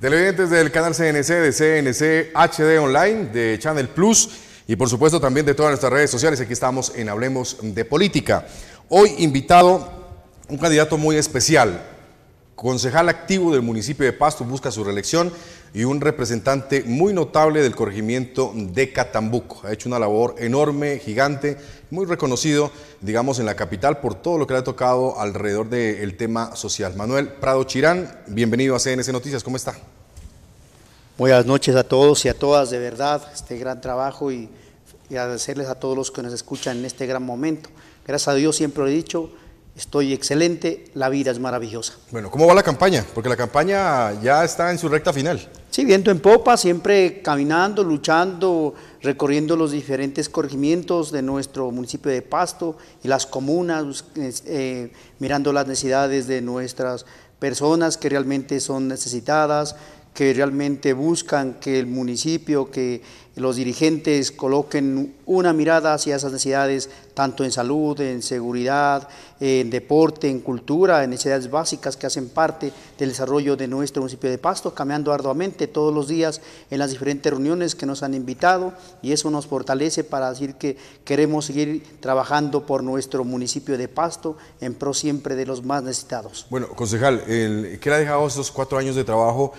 Televidentes del canal CNC, de CNC HD Online, de Channel Plus y por supuesto también de todas nuestras redes sociales. Aquí estamos en Hablemos de Política. Hoy invitado un candidato muy especial, concejal activo del municipio de Pasto, busca su reelección y un representante muy notable del corregimiento de Catambuco. Ha hecho una labor enorme, gigante, muy reconocido, digamos, en la capital por todo lo que le ha tocado alrededor del tema social. Manuel Prado Chirán, bienvenido a CNC Noticias, ¿cómo está? Buenas noches a todos y a todas, de verdad, este gran trabajo y, y agradecerles a todos los que nos escuchan en este gran momento. Gracias a Dios, siempre lo he dicho, estoy excelente, la vida es maravillosa. Bueno, ¿cómo va la campaña? Porque la campaña ya está en su recta final. Sí, viento en popa, siempre caminando, luchando, recorriendo los diferentes corregimientos de nuestro municipio de Pasto y las comunas, eh, mirando las necesidades de nuestras personas que realmente son necesitadas, que realmente buscan que el municipio, que los dirigentes coloquen una mirada hacia esas necesidades, tanto en salud, en seguridad, en deporte, en cultura, en necesidades básicas que hacen parte del desarrollo de nuestro municipio de Pasto, cambiando arduamente todos los días en las diferentes reuniones que nos han invitado y eso nos fortalece para decir que queremos seguir trabajando por nuestro municipio de Pasto en pro siempre de los más necesitados. Bueno, concejal, ¿qué le ha dejado esos cuatro años de trabajo?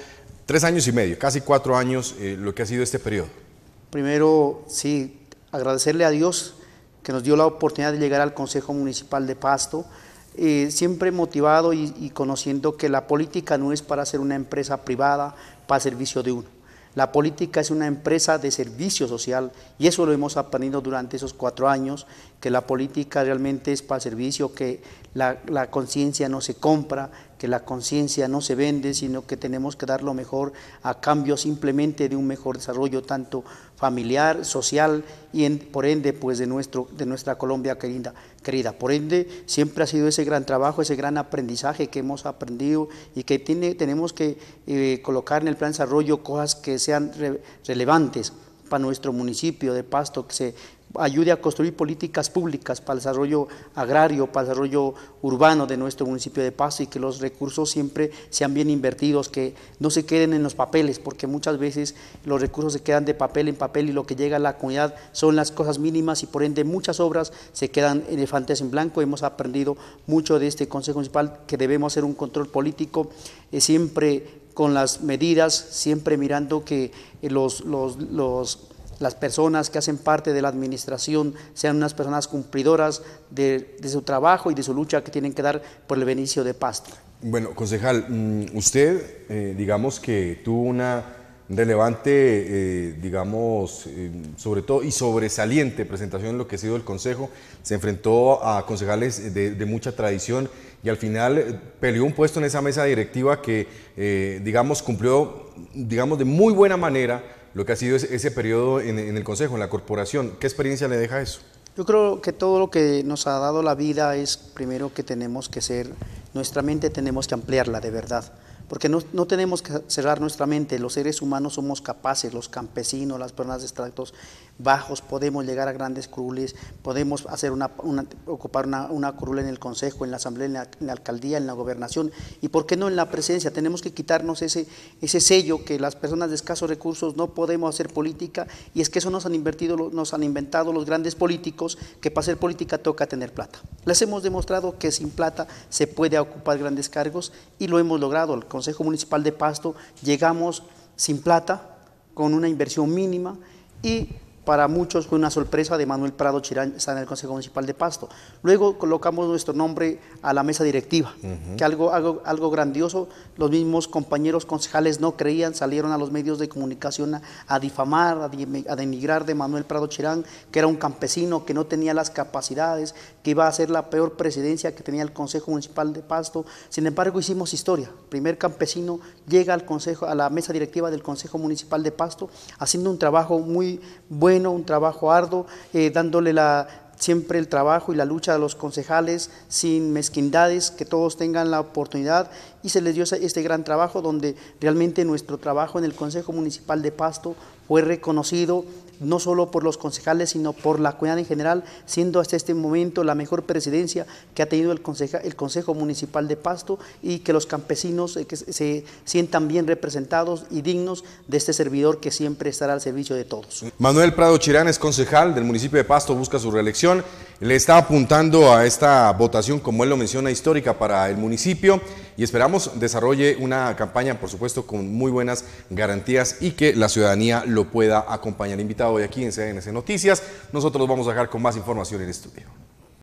Tres años y medio, casi cuatro años, eh, lo que ha sido este periodo. Primero, sí, agradecerle a Dios que nos dio la oportunidad de llegar al Consejo Municipal de Pasto, eh, siempre motivado y, conociendo que la política no es para ser una empresa privada, para servicio de uno. La política es una empresa de servicio social y eso lo hemos aprendido durante esos cuatro años, que la política realmente es para el servicio, que la conciencia no se compra, que la conciencia no se vende, sino que tenemos que dar lo mejor a cambio simplemente de un mejor desarrollo tanto familiar, social y por ende pues de, nuestro, de nuestra Colombia querida, querida. Por ende siempre ha sido ese gran trabajo, ese gran aprendizaje que hemos aprendido y que tiene, tenemos que eh, colocar en el plan de desarrollo cosas que sean relevantes para nuestro municipio de Pasto, que se ayude a construir políticas públicas para el desarrollo agrario, para el desarrollo urbano de nuestro municipio de Paz y que los recursos siempre sean bien invertidos, que no se queden en los papeles, porque muchas veces los recursos se quedan de papel en papel y lo que llega a la comunidad son las cosas mínimas y por ende muchas obras se quedan elefantes en blanco. Hemos aprendido mucho de este Consejo Municipal que debemos hacer un control político eh, siempre con las medidas, siempre mirando que los, los las personas que hacen parte de la administración sean unas personas cumplidoras de, su trabajo y de su lucha que tienen que dar por el beneficio de Pasto. Bueno, concejal, mm, usted eh, digamos que tuvo una relevante, eh, digamos, eh, sobre todo y sobresaliente presentación en lo que ha sido el Consejo. Se enfrentó a concejales de, mucha tradición y al final peleó un puesto en esa mesa directiva que, digamos, cumplió, digamos, de muy buena manera lo que ha sido ese, periodo en, el Consejo, en la corporación. ¿Qué experiencia le deja eso? Yo creo que todo lo que nos ha dado la vida es primero que tenemos que ser, nuestra mente tenemos que ampliarla de verdad, porque no, no tenemos que cerrar nuestra mente, los seres humanos somos capaces, los campesinos, las personas de extractos, bajos, podemos llegar a grandes curules, podemos hacer una, ocupar una, una, en el Consejo, en la Asamblea, en la, Alcaldía, en la Gobernación y, ¿por qué no, en la presencia? Tenemos que quitarnos ese, ese sello que las personas de escasos recursos no podemos hacer política y es que eso nos han, invertido, nos han inventado los grandes políticos que para hacer política toca tener plata. Les hemos demostrado que sin plata se puede ocupar grandes cargos y lo hemos logrado. El Consejo Municipal de Pasto llegamos sin plata, con una inversión mínima y para muchos fue una sorpresa de Manuel Prado Chirán, estar en el Consejo Municipal de Pasto. Luego colocamos nuestro nombre a la mesa directiva, que algo, algo, algo, grandioso, los mismos compañeros concejales no creían, salieron a los medios de comunicación a, difamar, a, denigrar de Manuel Prado Chirán, que era un campesino, que no tenía las capacidades, que iba a ser la peor presidencia que tenía el Consejo Municipal de Pasto. Sin embargo, hicimos historia. primer campesino llega al consejo, a la mesa directiva del Consejo Municipal de Pasto, haciendo un trabajo muy bueno un trabajo arduo, eh, dándole la siempre el trabajo y la lucha de los concejales sin mezquindades, que todos tengan la oportunidad y se les dio este gran trabajo donde realmente nuestro trabajo en el Consejo Municipal de Pasto fue reconocido no solo por los concejales, sino por la comunidad en general, siendo hasta este momento la mejor presidencia que ha tenido el, Consejo Municipal de Pasto y que los campesinos eh, que se sientan bien representados y dignos de este servidor que siempre estará al servicio de todos. Manuel Prado Chirán es concejal del municipio de Pasto, busca su reelección le está apuntando a esta votación, como él lo menciona, histórica para el municipio y esperamos desarrolle una campaña, por supuesto, con muy buenas garantías y que la ciudadanía lo pueda acompañar. Invitado hoy aquí en CNC Noticias, nosotros vamos a dejar con más información en estudio.